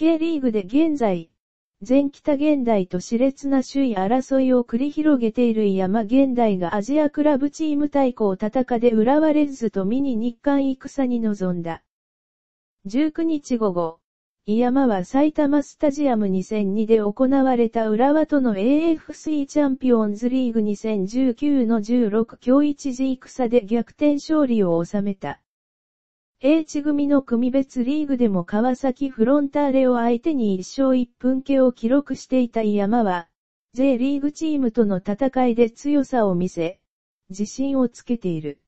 K リーグで現在、全北現代と熾烈な首位争いを繰り広げている山現代がアジアクラブチーム対抗戦で浦和レッズとミニ日韓戦に臨んだ。19日午後、井山は埼玉スタジアム2002で行われた浦和との AFC チャンピオンズリーグ2019の16強1時戦で逆転勝利を収めた。H 組の組別リーグでも川崎フロンターレを相手に1勝1分家を記録していた山は、J リーグチームとの戦いで強さを見せ、自信をつけている。